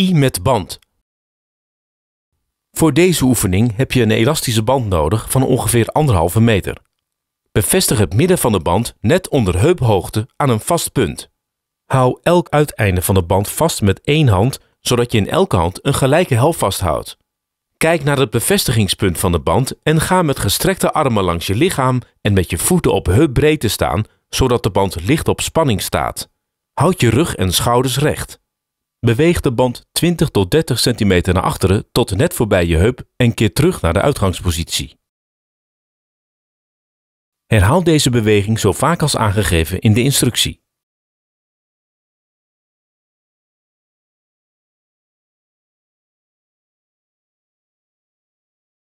I met band. Voor deze oefening heb je een elastische band nodig van ongeveer 1,5 meter. Bevestig het midden van de band net onder heuphoogte aan een vast punt. Hou elk uiteinde van de band vast met één hand, zodat je in elke hand een gelijke helft vasthoudt. Kijk naar het bevestigingspunt van de band en ga met gestrekte armen langs je lichaam en met je voeten op heupbreedte staan, zodat de band licht op spanning staat. Houd je rug en schouders recht. Beweeg de band 20 tot 30 cm naar achteren tot net voorbij je heup en keer terug naar de uitgangspositie. Herhaal deze beweging zo vaak als aangegeven in de instructie.